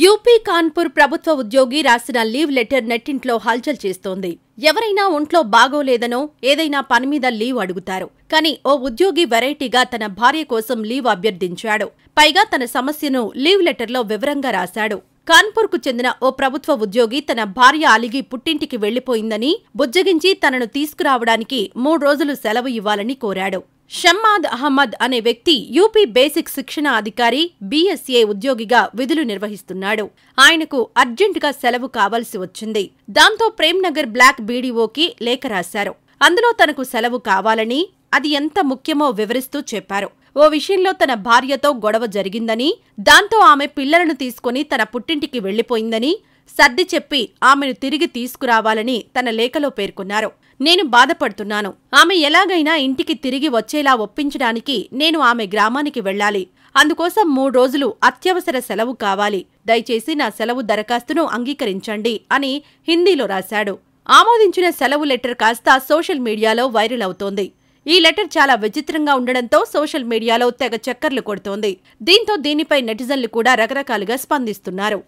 UP Kanpur ప్రభుత్వ ఉద్యోగి రాసిన లీవ్ లెటర్ నెట్టింట్లో హల్చల్ చేస్తోంది ఎవరైనా ఒంట్లో బాగోలేదనో ఏదైనా పని మీద లీవ్ అడుగుతారు కానీ ఓ ఉద్యోగి వెరైటీగా తన భార్య కోసం లీవ్ అభ్యర్థించాడు పైగా తన సమస్యను లీవ్ లెటర్లో వివరంగా రాశాడు కాన్పూర్కు చెందిన ఓ ప్రభుత్వ ఉద్యోగి తన భార్య అలిగి పుట్టింటికి వెళ్లిపోయిందని బుజ్జగించి తనను తీసుకురావడానికి మూడు రోజులు సెలవు ఇవ్వాలని కోరాడు షమ్మాద్ అహ్మద్ అనే వ్యక్తి యూపీ బేసిక్ శిక్షణ అధికారి బీఎస్ఏ ఉద్యోగిగా విధులు నిర్వహిస్తున్నాడు ఆయనకు అర్జెంటుగా సెలవు కావాల్సి వచ్చింది దాంతో ప్రేమ్నగర్ బ్లాక్ బీడీఓకి లేఖ రాశారు అందులో తనకు సెలవు కావాలని అది ఎంత ముఖ్యమో వివరిస్తూ చెప్పారు ఓ విషయంలో తన భార్యతో గొడవ జరిగిందని దాంతో ఆమె పిల్లలను తీసుకుని తన పుట్టింటికి వెళ్లిపోయిందని సర్ది చెప్పి ఆమెను తిరిగి తీసుకురావాలని తన లేఖలో పేర్కొన్నారు నేను బాధపడుతున్నాను ఆమె ఎలాగైనా ఇంటికి తిరిగి వచ్చేలా ఒప్పించడానికి నేను ఆమె గ్రామానికి వెళ్ళాలి అందుకోసం మూడు రోజులు అత్యవసర సెలవు కావాలి దయచేసి నా సెలవు దరఖాస్తును అంగీకరించండి అని హిందీలో రాశాడు ఆమోదించిన సెలవు లెటర్ కాస్త సోషల్ మీడియాలో వైరల్ అవుతోంది ఈ లెటర్ చాలా విచిత్రంగా ఉండడంతో సోషల్ మీడియాలో తెగ చక్కర్లు కొడుతోంది దీంతో దీనిపై నెటిజన్లు కూడా రకరకాలుగా స్పందిస్తున్నారు